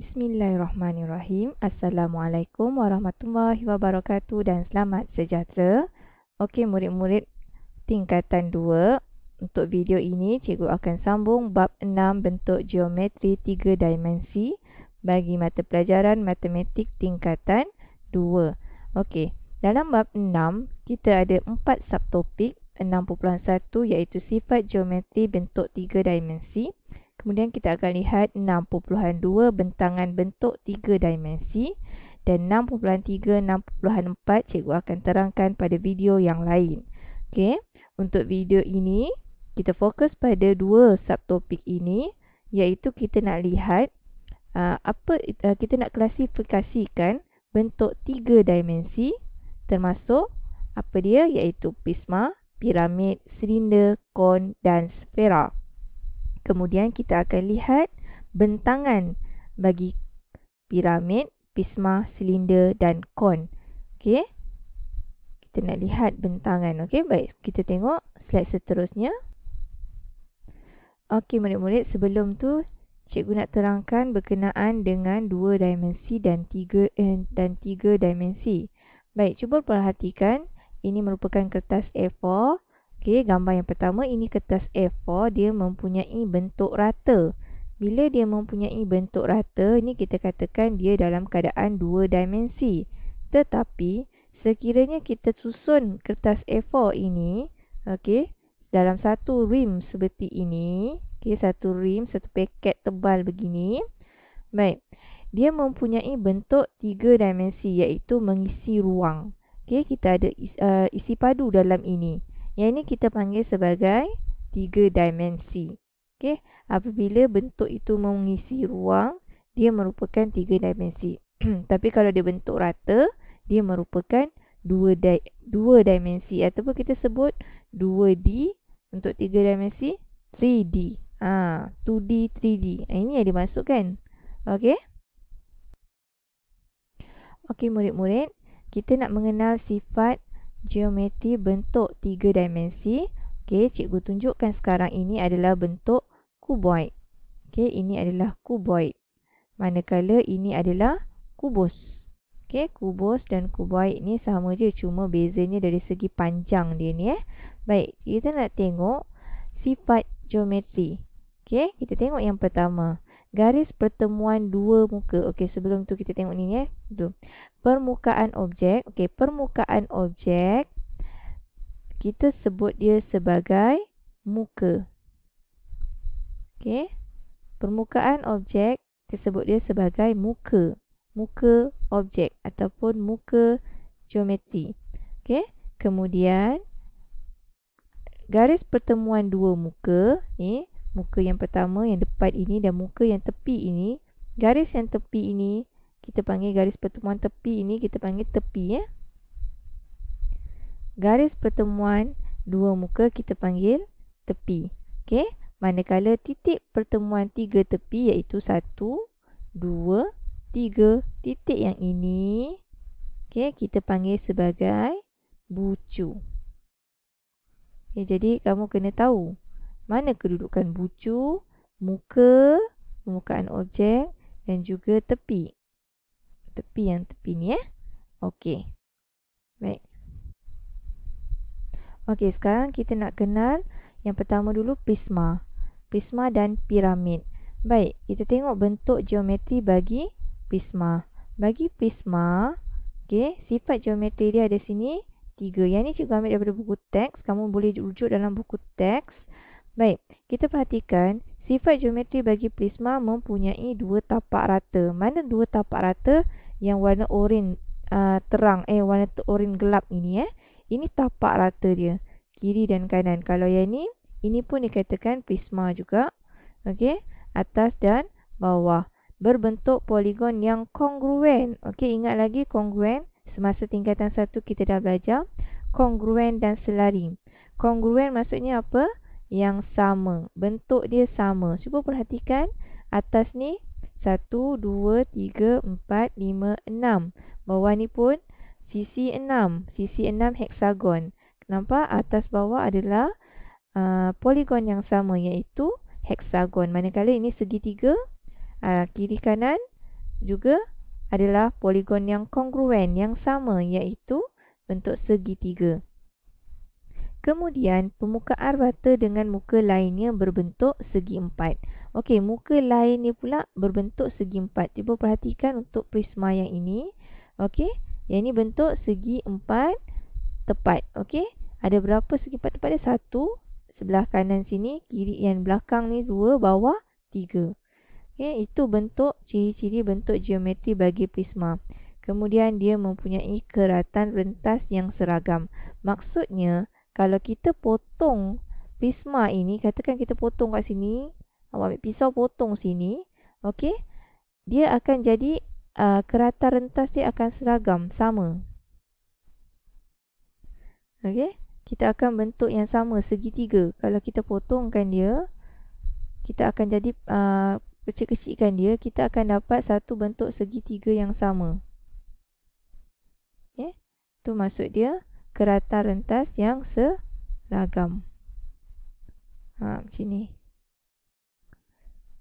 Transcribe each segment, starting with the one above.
Bismillahirrahmanirrahim. Assalamualaikum warahmatullahi wabarakatuh dan selamat sejahtera. Okey, murid-murid tingkatan 2. Untuk video ini, cikgu akan sambung bab 6 bentuk geometri 3 dimensi bagi mata pelajaran matematik tingkatan 2. Okey, dalam bab 6, kita ada 4 subtopik 6.1 iaitu sifat geometri bentuk 3 dimensi. 6.2 Kemudian kita akan lihat 6.2 bentangan bentuk 3 dimensi dan 6.3, 6.4 cikgu akan terangkan pada video yang lain. Okay? untuk video ini kita fokus pada dua subtopik ini iaitu kita nak lihat uh, apa uh, kita nak klasifikasikan bentuk tiga dimensi termasuk apa dia iaitu prisma, piramid, silinder, kon dan sfera. Kemudian kita akan lihat bentangan bagi piramid, pisma, silinder dan kon. Okey. Kita nak lihat bentangan. Okey, baik. Kita tengok slide seterusnya. Okey, murid-murid, sebelum tu cikgu nak terangkan berkenaan dengan dua dimensi dan tiga eh, dan tiga dimensi. Baik, cuba perhatikan ini merupakan kertas A4 Okey, gambar yang pertama ini kertas A4 dia mempunyai bentuk rata. Bila dia mempunyai bentuk rata, ini kita katakan dia dalam keadaan dua dimensi. Tetapi sekiranya kita susun kertas A4 ini, okey, dalam satu rim seperti ini, okey, satu rim, satu paket tebal begini. Baik. Dia mempunyai bentuk tiga dimensi iaitu mengisi ruang. Okey, kita ada uh, isi padu dalam ini. Yang ini kita panggil sebagai tiga dimensi. Okey, apabila bentuk itu mengisi ruang, dia merupakan tiga dimensi. Tapi kalau dia bentuk rata, dia merupakan dua, di dua dimensi. Ataupun kita sebut 2D untuk tiga dimensi, 3D. Ah, ha, 2D, 3D. Ha, ini yang dimasukkan. Okey. Okey, murid-murid. Kita nak mengenal sifat geometri bentuk tiga dimensi. Okey, cikgu tunjukkan sekarang ini adalah bentuk kuboid. Okey, ini adalah kuboid. Manakala ini adalah kubus. Okey, kubus dan kuboid ni sama je cuma bezanya dari segi panjang dia ni eh. Baik, kita nak tengok sifat geometri. Okey, kita tengok yang pertama garis pertemuan dua muka. Okey, sebelum tu kita tengok ni eh. Tu. Permukaan objek. Okey, permukaan objek kita sebut dia sebagai muka. Okey. Permukaan objek kita sebut dia sebagai muka. Muka objek ataupun muka geometri. Okey. Kemudian garis pertemuan dua muka ni eh, muka yang pertama yang depan ini dan muka yang tepi ini garis yang tepi ini kita panggil garis pertemuan tepi ini kita panggil tepi ya garis pertemuan dua muka kita panggil tepi okey manakala titik pertemuan tiga tepi iaitu 1 2 3 titik yang ini okey kita panggil sebagai bucu okay, jadi kamu kena tahu mana kedudukan bucu, muka, permukaan objek dan juga tepi. Tepi yang tepi ni eh. Okey. Baik. Okey, sekarang kita nak kenal yang pertama dulu prisma. Prisma dan piramid. Baik, kita tengok bentuk geometri bagi prisma. Bagi prisma, okey, sifat geometri dia ada sini tiga. Yang ni cikgu ambil daripada buku teks. Kamu boleh rujuk dalam buku teks. Baik, kita perhatikan sifat geometri bagi prisma mempunyai dua tapak rata. Mana dua tapak rata yang warna oren uh, terang, eh warna oren gelap ini eh. Ini tapak rata dia, kiri dan kanan. Kalau yang ini, ini pun dikatakan prisma juga. Okey, atas dan bawah. Berbentuk poligon yang kongruen. Okey, ingat lagi kongruen. Semasa tingkatan satu kita dah belajar. Kongruen dan selari. Kongruen maksudnya apa? yang sama. Bentuk dia sama. Cuba perhatikan atas ni 1 2 3 4 5 6. Bawah ni pun sisi 6, sisi 6 heksagon. Nampak atas bawah adalah uh, poligon yang sama iaitu heksagon. Manakala ini segitiga uh, kiri kanan juga adalah poligon yang kongruen yang sama iaitu bentuk segitiga. Kemudian, permukaan rata dengan muka lainnya berbentuk segi empat. Okey, muka lainnya pula berbentuk segi empat. Cuba perhatikan untuk prisma yang ini. Okey, yang ini bentuk segi empat tepat. Okey, ada berapa segi empat tepat? Ada satu, sebelah kanan sini, kiri yang belakang ni dua, bawah tiga. Okey, itu bentuk ciri-ciri bentuk geometri bagi prisma. Kemudian, dia mempunyai keratan rentas yang seragam. Maksudnya, kalau kita potong prisma ini, katakan kita potong kat sini, awak ambil pisau potong sini, okey, dia akan jadi uh, kerata rentas dia akan seragam, sama. Okey, kita akan bentuk yang sama, segitiga. Kalau kita potongkan dia, kita akan jadi uh, kecil-kecilkan dia, kita akan dapat satu bentuk segitiga yang sama. Okey, tu masuk dia kerata rentas yang seragam. Ha, macam ni.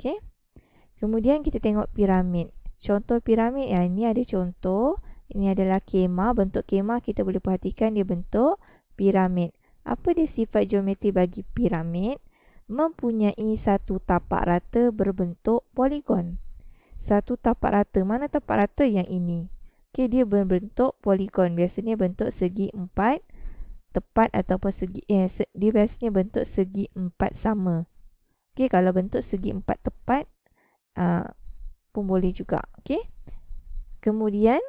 Okey. Kemudian kita tengok piramid. Contoh piramid, ya, ini ada contoh. Ini adalah kema. Bentuk kema kita boleh perhatikan dia bentuk piramid. Apa dia sifat geometri bagi piramid? Mempunyai satu tapak rata berbentuk poligon. Satu tapak rata. Mana tapak rata yang ini? Okey, dia berbentuk poligon. Biasanya bentuk segi empat tepat ataupun segi eh, dia biasanya bentuk segi empat sama. Okey, kalau bentuk segi empat tepat aa, ah, pun boleh juga. Okey. Kemudian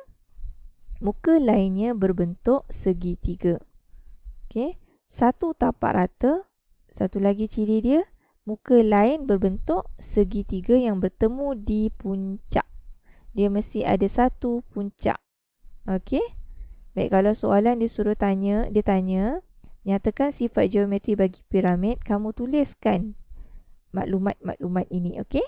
muka lainnya berbentuk segi tiga. Okey. Satu tapak rata. Satu lagi ciri dia. Muka lain berbentuk segi tiga yang bertemu di puncak dia mesti ada satu puncak. Okey. Baik, kalau soalan dia suruh tanya, dia tanya, nyatakan sifat geometri bagi piramid, kamu tuliskan maklumat-maklumat ini. Okey.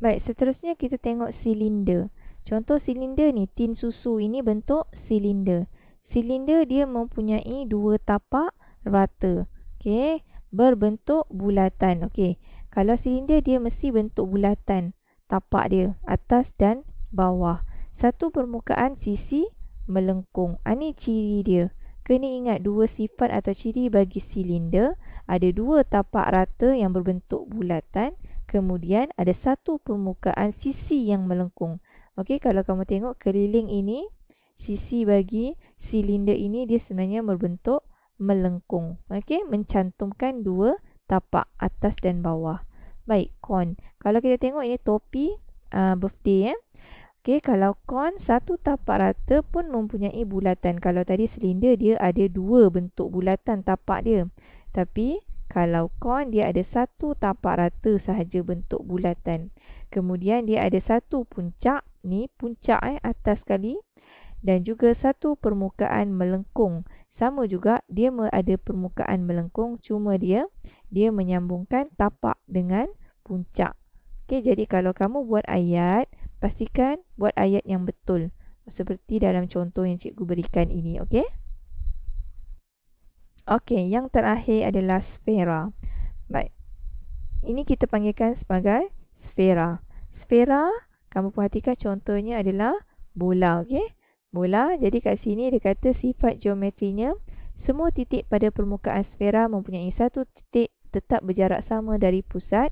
Baik, seterusnya kita tengok silinder. Contoh silinder ni, tin susu ini bentuk silinder. Silinder dia mempunyai dua tapak rata. Okey, berbentuk bulatan. Okey, kalau silinder dia mesti bentuk bulatan tapak dia atas dan bawah. Satu permukaan sisi melengkung. Ini ah, ciri dia. Kena ingat dua sifat atau ciri bagi silinder. Ada dua tapak rata yang berbentuk bulatan. Kemudian ada satu permukaan sisi yang melengkung. Okey, kalau kamu tengok keliling ini, sisi bagi silinder ini dia sebenarnya berbentuk melengkung. Okey, mencantumkan dua tapak atas dan bawah. Baik, con. Kalau kita tengok ini topi uh, birthday. Eh? Okey, kalau con, satu tapak rata pun mempunyai bulatan. Kalau tadi silinder dia ada dua bentuk bulatan tapak dia. Tapi kalau con, dia ada satu tapak rata sahaja bentuk bulatan. Kemudian dia ada satu puncak. Ni puncak eh, atas sekali. Dan juga satu permukaan melengkung. Sama juga dia ada permukaan melengkung cuma dia dia menyambungkan tapak dengan puncak. Okey, jadi kalau kamu buat ayat, pastikan buat ayat yang betul. Seperti dalam contoh yang cikgu berikan ini, okey? Okey, yang terakhir adalah sfera. Baik. Ini kita panggilkan sebagai sfera. Sfera, kamu perhatikan contohnya adalah bola, okey? Bola, jadi kat sini dia kata sifat geometrinya, semua titik pada permukaan sfera mempunyai satu titik tetap berjarak sama dari pusat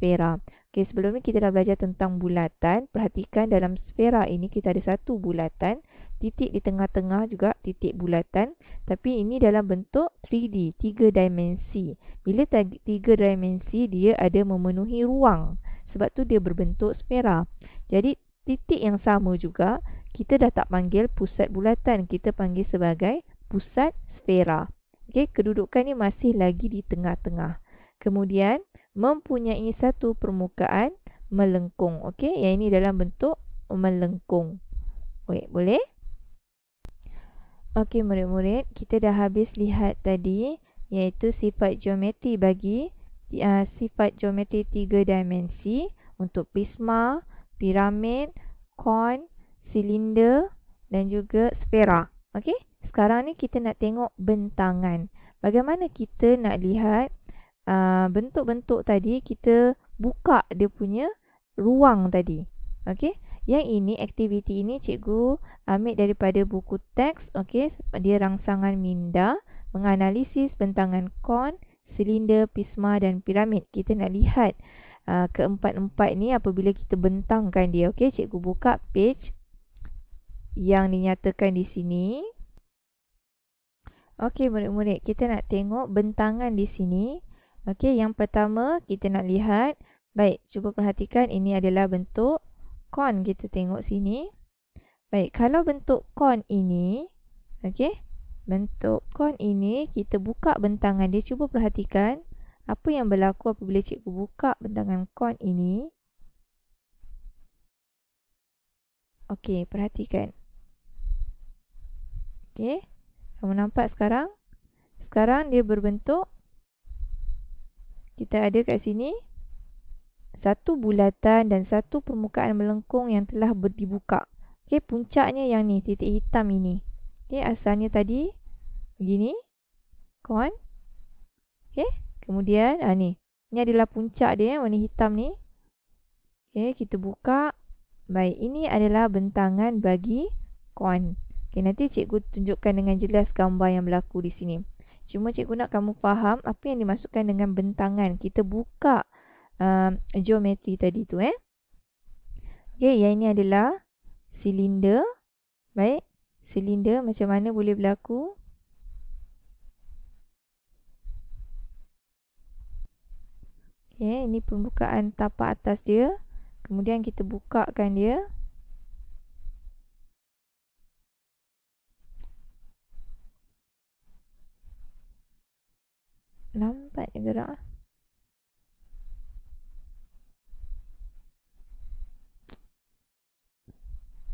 sfera. Okey, sebelum ni kita dah belajar tentang bulatan. Perhatikan dalam sfera ini kita ada satu bulatan. Titik di tengah-tengah juga titik bulatan. Tapi ini dalam bentuk 3D, tiga dimensi. Bila tiga dimensi, dia ada memenuhi ruang. Sebab tu dia berbentuk sfera. Jadi, titik yang sama juga, kita dah tak panggil pusat bulatan. Kita panggil sebagai pusat sfera. Okey, kedudukannya masih lagi di tengah-tengah kemudian mempunyai satu permukaan melengkung. Okey, yang ini dalam bentuk melengkung. Wait, boleh? Okey, murid-murid, kita dah habis lihat tadi iaitu sifat geometri bagi uh, sifat geometri tiga dimensi untuk prisma, piramid, kon, silinder dan juga sfera. Okey, sekarang ni kita nak tengok bentangan. Bagaimana kita nak lihat Uh, bentuk-bentuk uh, tadi kita buka dia punya ruang tadi. Okey. Yang ini aktiviti ini cikgu ambil daripada buku teks. Okey, dia rangsangan minda menganalisis bentangan kon, silinder, prisma dan piramid. Kita nak lihat uh, keempat-empat ni apabila kita bentangkan dia. Okey, cikgu buka page yang dinyatakan di sini. Okey, murid-murid, kita nak tengok bentangan di sini. Okey, yang pertama kita nak lihat. Baik, cuba perhatikan ini adalah bentuk cone kita tengok sini. Baik, kalau bentuk cone ini, okey, bentuk cone ini kita buka bentangan dia. Cuba perhatikan apa yang berlaku apabila cikgu buka bentangan cone ini. Okey, perhatikan. Okey, kamu nampak sekarang? Sekarang dia berbentuk kita ada kat sini satu bulatan dan satu permukaan melengkung yang telah dibuka. Okey, puncaknya yang ni, titik hitam ini. Okey, asalnya tadi begini. Kon. Okey, kemudian ah ni. Ini adalah puncak dia warna hitam ni. Okey, kita buka. Baik, ini adalah bentangan bagi kon. Okey, nanti cikgu tunjukkan dengan jelas gambar yang berlaku di sini. Cuma cikgu nak kamu faham apa yang dimasukkan dengan bentangan. Kita buka uh, geometri tadi tu eh. Okey, yang ini adalah silinder. Baik, silinder macam mana boleh berlaku? Okey, ini pembukaan tapak atas dia. Kemudian kita bukakan dia. lambat yang gerak ah.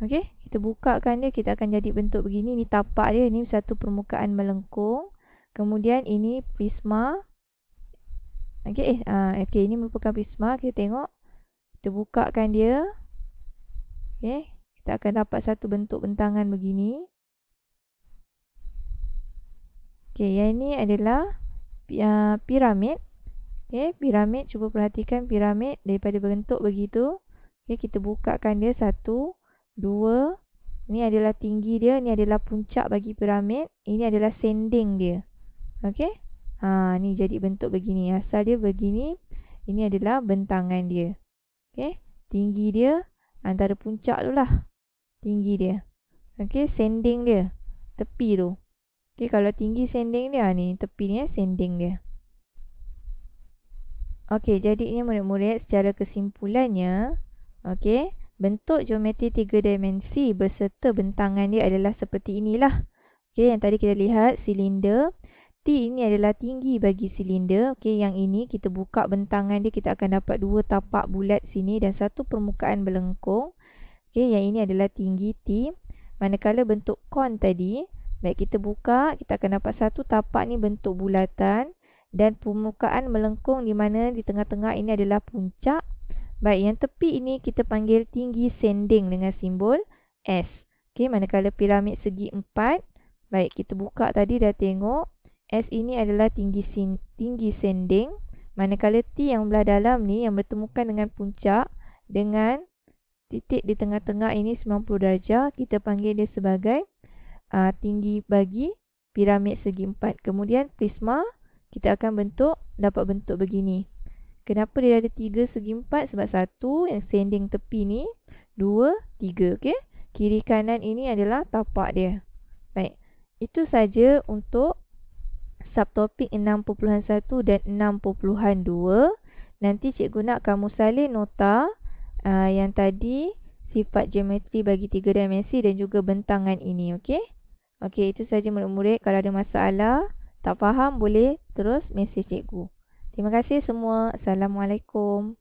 ok, kita bukakan dia kita akan jadi bentuk begini, ni tapak dia ni satu permukaan melengkung kemudian ini prisma ok, eh, ah, ok ini merupakan prisma, kita tengok kita bukakan dia ok, kita akan dapat satu bentuk bentangan begini okey? yang ini adalah Ya, piramid. Okey, piramid cuba perhatikan piramid daripada bentuk begitu. Okey, kita bukakan dia satu, dua. Ini adalah tinggi dia, ini adalah puncak bagi piramid, ini adalah sending dia. Okey? Ha, ni jadi bentuk begini. Asal dia begini, ini adalah bentangan dia. Okey? Tinggi dia antara puncak tu lah. Tinggi dia. Okey, sending dia. Tepi tu. Okay, kalau tinggi sending dia ah, ni, tepi ni eh, sending dia. Okay, jadi ini murid-murid secara kesimpulannya, okay, bentuk geometri tiga dimensi berserta bentangan dia adalah seperti inilah. Okay, yang tadi kita lihat silinder. T ini adalah tinggi bagi silinder. Okay, yang ini kita buka bentangan dia, kita akan dapat dua tapak bulat sini dan satu permukaan berlengkung. Okay, yang ini adalah tinggi T. Manakala bentuk kon tadi, Baik, kita buka. Kita akan dapat satu tapak ni bentuk bulatan. Dan permukaan melengkung di mana di tengah-tengah ini adalah puncak. Baik, yang tepi ini kita panggil tinggi sending dengan simbol S. Okey, manakala piramid segi empat, Baik, kita buka tadi dah tengok. S ini adalah tinggi sin tinggi sending. Manakala T yang belah dalam ni yang bertemukan dengan puncak dengan titik di tengah-tengah ini 90 darjah. Kita panggil dia sebagai uh, tinggi bagi piramid segi empat. Kemudian prisma kita akan bentuk dapat bentuk begini. Kenapa dia ada tiga segi empat? Sebab satu yang sending tepi ni dua tiga. Okay, kiri kanan ini adalah tapak dia. Baik, itu saja untuk subtopik 6.1 dan 6.2. Nanti cikgu nak kamu salin nota uh, yang tadi sifat geometri bagi tiga dimensi dan juga bentangan ini. Okay. Okey, itu saja murid-murid. Kalau ada masalah, tak faham, boleh terus mesej cikgu. Terima kasih semua. Assalamualaikum.